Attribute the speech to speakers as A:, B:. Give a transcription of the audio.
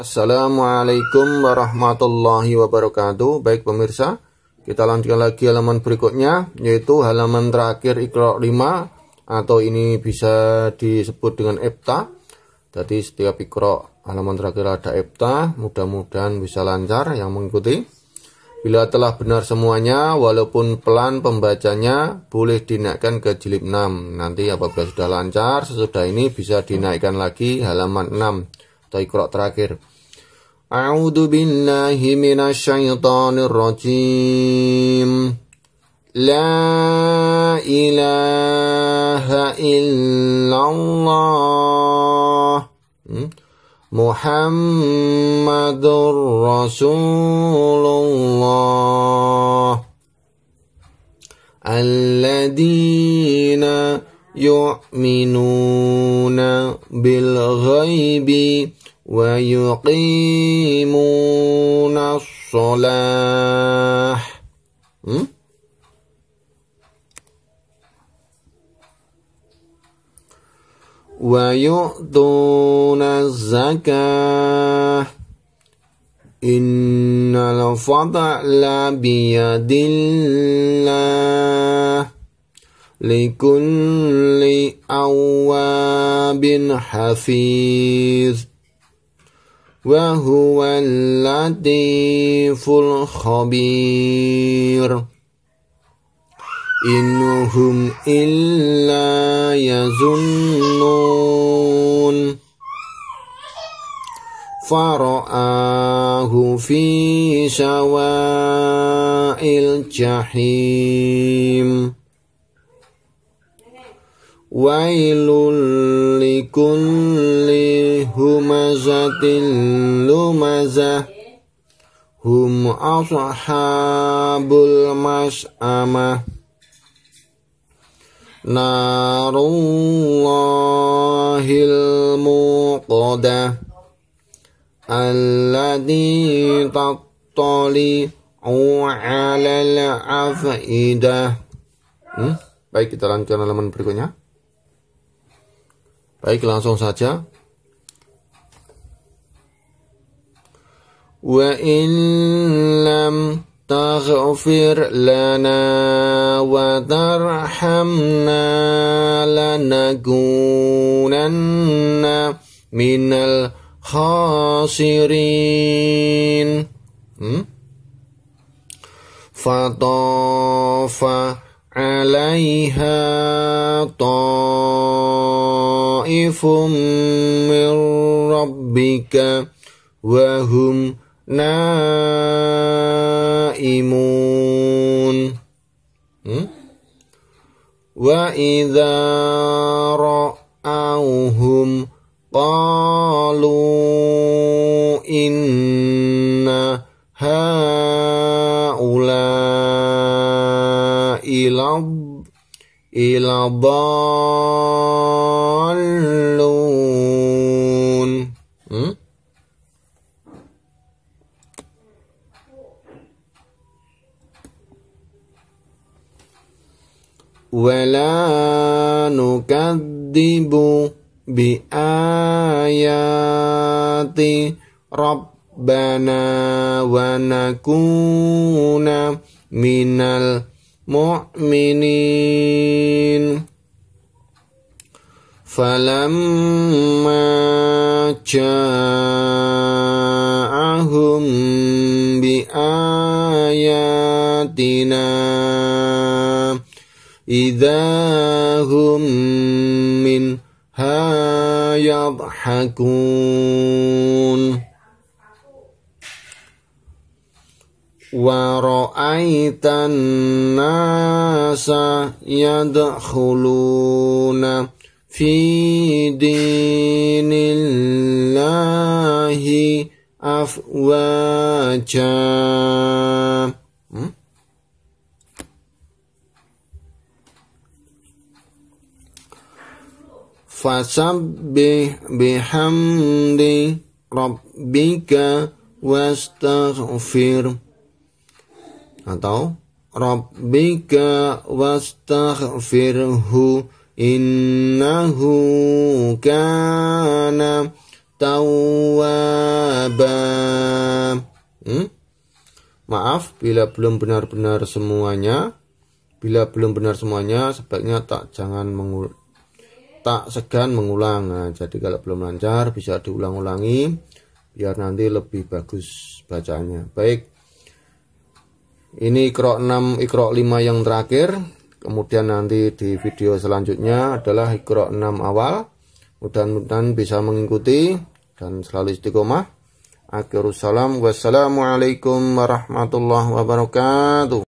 A: Assalamualaikum warahmatullahi wabarakatuh. Baik pemirsa, kita lanjutkan lagi halaman berikutnya yaitu halaman terakhir Iqra 5 atau ini bisa disebut dengan Epta. Jadi setiap Iqra halaman terakhir ada Epta, mudah-mudahan bisa lancar yang mengikuti. Bila telah benar semuanya, walaupun pelan pembacanya, boleh dinaikkan ke jilid 6. Nanti apabila sudah lancar, sesudah ini bisa dinaikkan lagi halaman 6 Kita ikra terakhir. A'udzu billahi minasyaitonir rajim. La ilaha illallah. Hmm? Muhammadur Rasulullah. Alladzina yu'minuna bil ghaibi ويقيمون الصلاة ويؤتون الزكاة إن الفضل بيد الله لكل أواب حفيظ وهو اللطيف الخبير إنهم إلا يظنون فرآه في سواء الجحيم ويل kulli humazatin lumaza hum ashabul mas'ama narullahil muqada alladhi tattali'u alal afidah hmm? baik kita lanjutkan halaman berikutnya Baik, langsung saja. Wa in lam taghfir lana wa tarhamna lanakunanna minal khasirin. Hmm? Fatofa عليها طائف من ربك وهم نائمون وإذا رأوهم قالوا ضالون ولا نكذب بآيات ربنا ونكون من الأولين مؤمنين فلما جاءهم بآياتنا إذا هم منها يضحكون waraaitan nasa ya dakhuluna fi dinillahi afwajam fasab bi hamdi rubbika atau rabbika wastaghfirhu innahu kana tawwaba hmm? maaf bila belum benar-benar semuanya bila belum benar semuanya sebaiknya tak jangan mengul tak segan mengulang nah, jadi kalau belum lancar bisa diulang-ulangi biar nanti lebih bagus bacanya baik ini ikrok 6, ikrok 5 yang terakhir. Kemudian nanti di video selanjutnya adalah ikrok 6 awal. Mudah-mudahan bisa mengikuti dan selalu istiqomah. Akhirussalam. Wassalamualaikum warahmatullahi wabarakatuh.